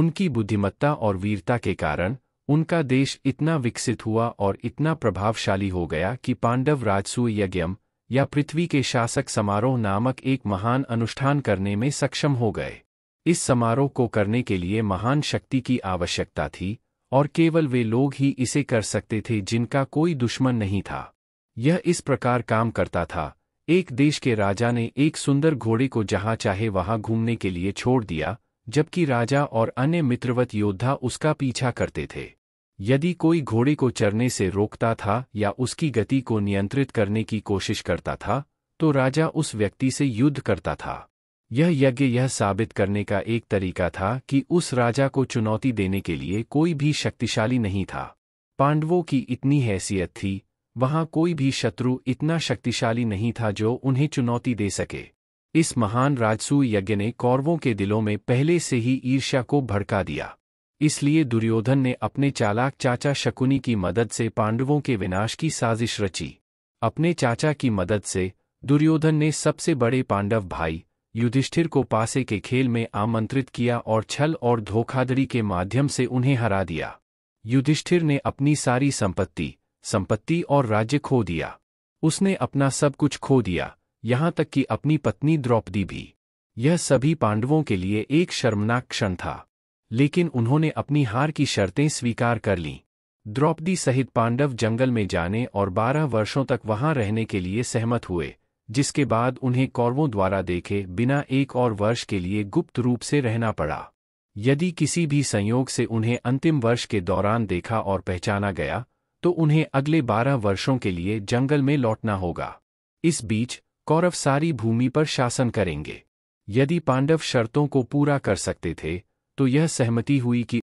उनकी बुद्धिमत्ता और वीरता के कारण उनका देश इतना विकसित हुआ और इतना प्रभावशाली हो गया कि पांडव राजसूय यज्ञम या पृथ्वी के शासक समारोह नामक एक महान अनुष्ठान करने में सक्षम हो गए इस समारोह को करने के लिए महान शक्ति की आवश्यकता थी और केवल वे लोग ही इसे कर सकते थे जिनका कोई दुश्मन नहीं था यह इस प्रकार काम करता था एक देश के राजा ने एक सुंदर घोड़े को जहां चाहे वहां घूमने के लिए छोड़ दिया जबकि राजा और अन्य मित्रवत योद्धा उसका पीछा करते थे यदि कोई घोड़े को चरने से रोकता था या उसकी गति को नियंत्रित करने की कोशिश करता था तो राजा उस व्यक्ति से युद्ध करता था यह यज्ञ यह साबित करने का एक तरीका था कि उस राजा को चुनौती देने के लिए कोई भी शक्तिशाली नहीं था पांडवों की इतनी हैसियत थी वहां कोई भी शत्रु इतना शक्तिशाली नहीं था जो उन्हें चुनौती दे सके इस महान राजसू यज्ञ ने कौरवों के दिलों में पहले से ही ईर्ष्या को भड़का दिया इसलिए दुर्योधन ने अपने चालाक चाचा शकुनी की मदद से पांडवों के विनाश की साजिश रची अपने चाचा की मदद से दुर्योधन ने सबसे बड़े पांडव भाई युधिष्ठिर को पासे के खेल में आमंत्रित किया और छल और धोखाधड़ी के माध्यम से उन्हें हरा दिया युधिष्ठिर ने अपनी सारी संपत्ति संपत्ति और राज्य खो दिया उसने अपना सब कुछ खो दिया यहां तक कि अपनी पत्नी द्रौपदी भी यह सभी पांडवों के लिए एक शर्मनाक क्षण था लेकिन उन्होंने अपनी हार की शर्तें स्वीकार कर लीं द्रौपदी सहित पांडव जंगल में जाने और बारह वर्षों तक वहां रहने के लिए सहमत हुए जिसके बाद उन्हें कौरवों द्वारा देखे बिना एक और वर्ष के लिए गुप्त रूप से रहना पड़ा यदि किसी भी संयोग से उन्हें अंतिम वर्ष के दौरान देखा और पहचाना गया तो उन्हें अगले बारह वर्षों के लिए जंगल में लौटना होगा इस बीच कौरव सारी भूमि पर शासन करेंगे यदि पांडव शर्तों को पूरा कर सकते थे तो यह सहमति हुई कि